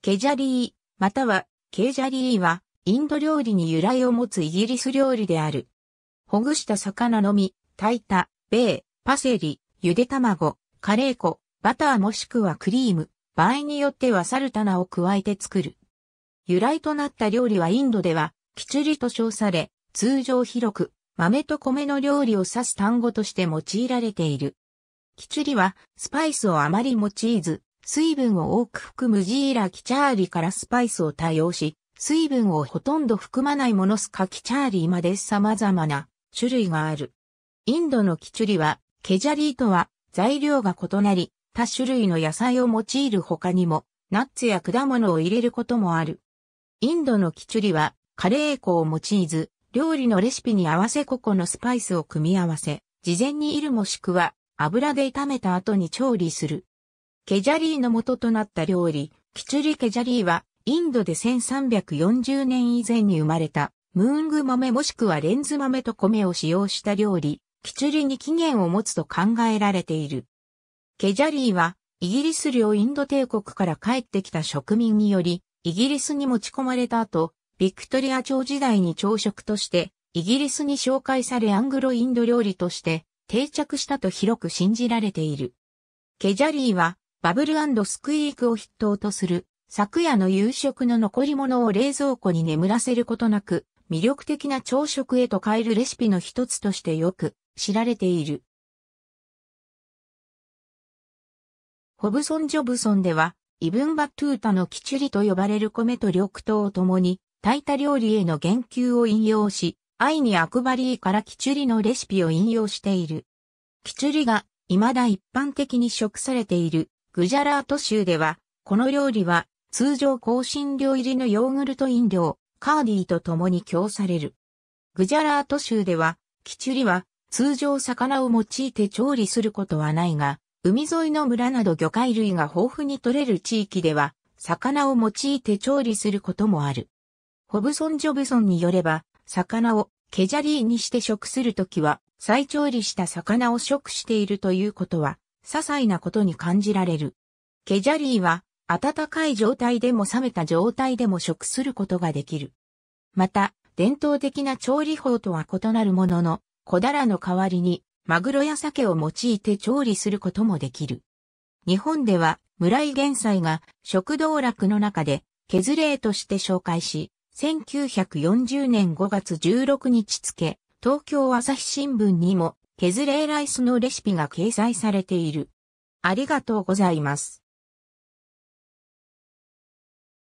ケジャリー、またはケージャリーは、インド料理に由来を持つイギリス料理である。ほぐした魚のみ、炊いた、ー、パセリ、ゆで卵、カレー粉、バターもしくはクリーム、場合によってはサルタナを加えて作る。由来となった料理はインドでは、キチュリと称され、通常広く、豆と米の料理を指す単語として用いられている。キチュリは、スパイスをあまり用いず、水分を多く含むジーラキチャーリからスパイスを多用し、水分をほとんど含まないものスカキチャーリまで様々な種類がある。インドのキチュリは、ケジャリーとは材料が異なり、多種類の野菜を用いる他にも、ナッツや果物を入れることもある。インドのキチュリは、カレー粉を用いず、料理のレシピに合わせ個々のスパイスを組み合わせ、事前にいるもしくは油で炒めた後に調理する。ケジャリーの元となった料理、キチュリケジャリーは、インドで1340年以前に生まれた、ムーング豆もしくはレンズ豆と米を使用した料理、キチュリに起源を持つと考えられている。ケジャリーは、イギリス領インド帝国から帰ってきた植民により、イギリスに持ち込まれた後、ビクトリア朝時代に朝食として、イギリスに紹介されアングロインド料理として定着したと広く信じられている。ケジャリーはバブルスクイークを筆頭とする、昨夜の夕食の残り物を冷蔵庫に眠らせることなく、魅力的な朝食へと変えるレシピの一つとしてよく知られている。ホブソン・ジョブソンでは、イブン・バトゥータのキチュリと呼ばれる米と緑豆を共に、炊いた料理への言及を引用し、愛にアクバリーからキチュリのレシピを引用している。キチュリが未だ一般的に食されているグジャラート州では、この料理は通常香辛料入りのヨーグルト飲料、カーディーと共に供される。グジャラート州では、キチュリは通常魚を用いて調理することはないが、海沿いの村など魚介類が豊富に取れる地域では、魚を用いて調理することもある。ホブソン・ジョブソンによれば、魚をケジャリーにして食するときは、再調理した魚を食しているということは些細なことに感じられる。ケジャリーは、暖かい状態でも冷めた状態でも食することができる。また、伝統的な調理法とは異なるものの、小だらの代わりに、マグロや鮭を用いて調理することもできる。日本では、村井玄斎が食道楽の中で、削れとして紹介し、1940年5月16日付、東京朝日新聞にも削れライスのレシピが掲載されている。ありがとうございます。